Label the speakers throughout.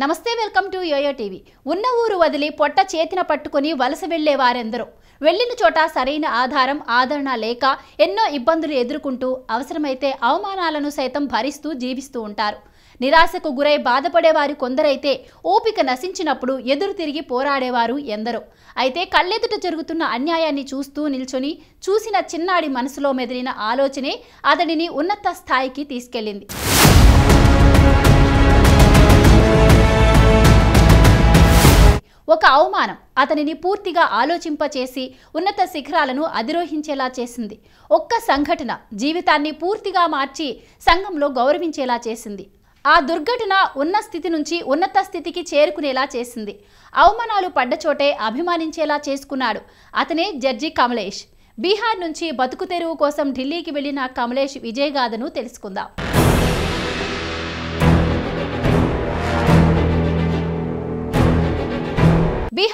Speaker 1: నమస్తే welcome to yo-yo TV ఉన్న ఊరు వదిలి పొట్ట చేతిన పట్టుకుని వలస వెళ్లే వారెందరో వెళ్లిన చోట సరైన ఆధారం ఆదరణ లేక ఎన్నో ఇబ్బందులు ఎదుర్కొంటూ అవసరమైతే అవమానాలను సైతం భరిస్తూ జీవిస్తూ ఉంటారు నిరాశకు గురై బాధపడేవారు కొందరైతే ఓపిక నశించినప్పుడు ఎదురు తిరిగి పోరాడేవారు ఎందరో అయితే కళ్ళెదుట జరుగుతున్న అన్యాయాన్ని చూస్తూ నిల్చొని చూసిన చిన్నాడి మనసులో మెదిలిన ఆలోచనే అతడిని ఉన్నత స్థాయికి తీసుకెళ్లింది ఒక అవమానం అతనిని పూర్తిగా ఆలోచింపచేసి ఉన్నత శిఖరాలను అధిరోహించేలా చేసింది ఒక్క సంఘటన జీవితాన్ని పూర్తిగా మార్చి సంఘంలో గౌరవించేలా చేసింది ఆ దుర్ఘటన ఉన్న స్థితి నుంచి ఉన్నత స్థితికి చేరుకునేలా చేసింది అవమానాలు పడ్డచోటే అభిమానించేలా చేసుకున్నాడు అతనే జడ్జి కమలేష్ బీహార్ నుంచి బతుకు తెరువు కోసం ఢిల్లీకి వెళ్లిన కమలేష్ విజయగాథను తెలుసుకుందాం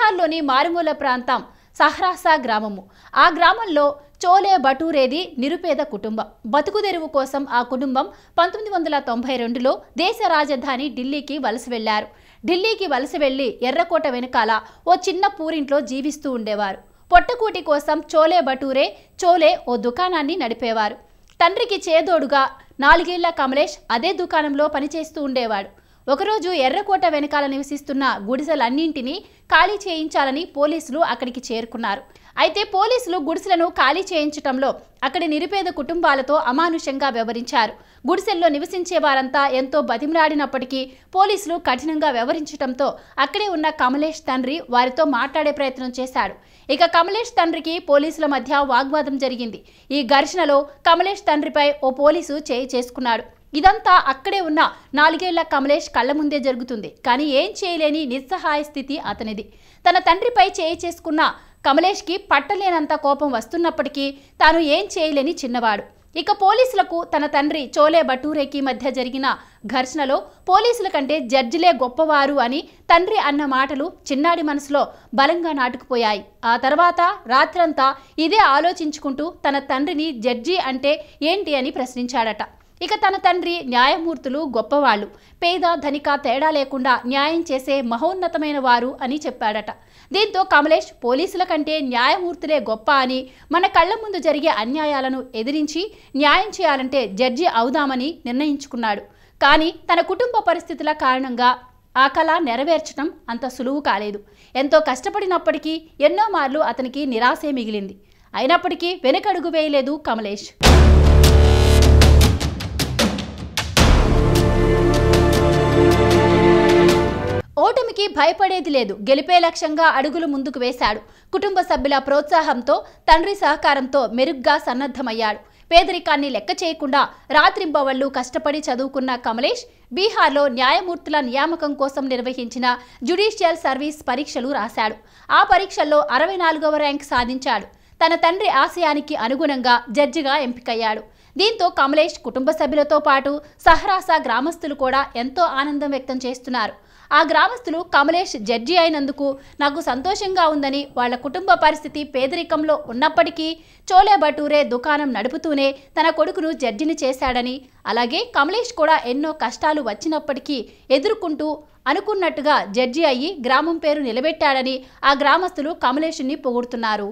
Speaker 1: బీహార్లోని మారుమూల ప్రాంతం సహ్రాసా గ్రామము ఆ గ్రామంలో చోలే బటూరేది నిరుపేద కుటుంబం బతుకుదెరువు కోసం ఆ కుటుంబం పంతొమ్మిది వందల తొంభై రెండులో దేశ రాజధాని ఢిల్లీకి వలస వెళ్లారు ఢిల్లీకి వలస వెళ్లి ఎర్రకోట వెనకాల ఓ చిన్న పూరింట్లో జీవిస్తూ ఉండేవారు పొట్టకూటి కోసం చోలే బటూరే చోలే ఓ దుకాణాన్ని నడిపేవారు తండ్రికి చేదోడుగా నాలుగేళ్ల కమలేష్ అదే దుకాణంలో పనిచేస్తూ ఉండేవాడు ఒకరోజు ఎర్రకోట వెనకాల నివసిస్తున్న గుడిసెలన్నింటినీ ఖాళీ చేయించాలని పోలీసులు అక్కడికి చేరుకున్నారు అయితే పోలీసులు గుడిసెలను ఖాళీ చేయించడంలో అక్కడి నిరుపేద కుటుంబాలతో అమానుషంగా వ్యవహరించారు గుడిసెల్లో నివసించే వారంతా ఎంతో బతిమలాడినప్పటికీ పోలీసులు కఠినంగా వ్యవహరించడంతో అక్కడే ఉన్న కమలేష్ తండ్రి వారితో మాట్లాడే ప్రయత్నం చేశాడు ఇక కమలేష్ తండ్రికి పోలీసుల మధ్య వాగ్వాదం జరిగింది ఈ ఘర్షణలో కమలేష్ తండ్రిపై ఓ పోలీసు చేయి చేసుకున్నాడు ఇదంతా అక్కడే ఉన్న నాలుగేళ్ల కమలేష్ కళ్ళ ముందే జరుగుతుంది కానీ ఏం చేయలేని నిస్సహాయ స్థితి అతనిది తన తండ్రిపై చేయి చేసుకున్న కమలేష్కి పట్టలేనంత కోపం వస్తున్నప్పటికీ తాను ఏం చేయలేని చిన్నవాడు ఇక పోలీసులకు తన తండ్రి చోలే బటూరేకి మధ్య జరిగిన ఘర్షణలో పోలీసుల కంటే జడ్జిలే గొప్పవారు అని తండ్రి అన్న మాటలు చిన్నాడి మనసులో బలంగా నాటుకుపోయాయి ఆ తర్వాత రాత్రంతా ఇదే ఆలోచించుకుంటూ తన తండ్రిని జడ్జి అంటే ఏంటి అని ప్రశ్నించాడట ఇక తన తండ్రి న్యాయమూర్తులు గొప్పవాళ్ళు పేద ధనిక తేడా లేకుండా న్యాయం చేసే మహోన్నతమైన వారు అని చెప్పాడట దీంతో కమలేష్ పోలీసుల కంటే న్యాయమూర్తులే గొప్ప అని మన కళ్ళ ముందు జరిగే అన్యాయాలను ఎదిరించి న్యాయం చేయాలంటే జడ్జి అవుదామని నిర్ణయించుకున్నాడు కానీ తన కుటుంబ పరిస్థితుల కారణంగా ఆ కళ నెరవేర్చడం అంత సులువు కాలేదు ఎంతో కష్టపడినప్పటికీ ఎన్నో మార్లు అతనికి నిరాశే మిగిలింది అయినప్పటికీ వెనకడుగు వేయలేదు కమలేష్ ఓటమికి భయపడేది లేదు గెలిపే లక్ష్యంగా అడుగులు ముందుకు వేశాడు కుటుంబ సభ్యుల ప్రోత్సాహంతో తండ్రి సహకారంతో మెరుగ్గా సన్నద్ధమయ్యాడు పేదరికాన్ని లెక్క చేయకుండా రాత్రింబవళ్లు కష్టపడి చదువుకున్న కమలేష్ బీహార్లో న్యాయమూర్తుల నియామకం కోసం నిర్వహించిన జ్యుడిషియల్ సర్వీస్ పరీక్షలు రాశాడు ఆ పరీక్షల్లో అరవై నాలుగవ ర్యాంక్ సాధించాడు తన తండ్రి ఆశయానికి అనుగుణంగా జడ్జిగా ఎంపికయ్యాడు దీంతో కమలేష్ కుటుంబ సభ్యులతో పాటు సహరాసా గ్రామస్తులు కూడా ఎంతో ఆనందం వ్యక్తం చేస్తున్నారు ఆ గ్రామస్తులు కమలేష్ జడ్జి అయినందుకు నాకు సంతోషంగా ఉందని వాళ్ల కుటుంబ పరిస్థితి పేదరికంలో ఉన్నప్పటికీ చోలే బటూరే దుకాణం నడుపుతూనే తన కొడుకును జడ్జిని చేశాడని అలాగే కమలేష్ కూడా ఎన్నో కష్టాలు వచ్చినప్పటికీ ఎదుర్కొంటూ అనుకున్నట్టుగా జడ్జి అయ్యి గ్రామం పేరు నిలబెట్టాడని ఆ గ్రామస్తులు కమలేష్ని పొగుడుతున్నారు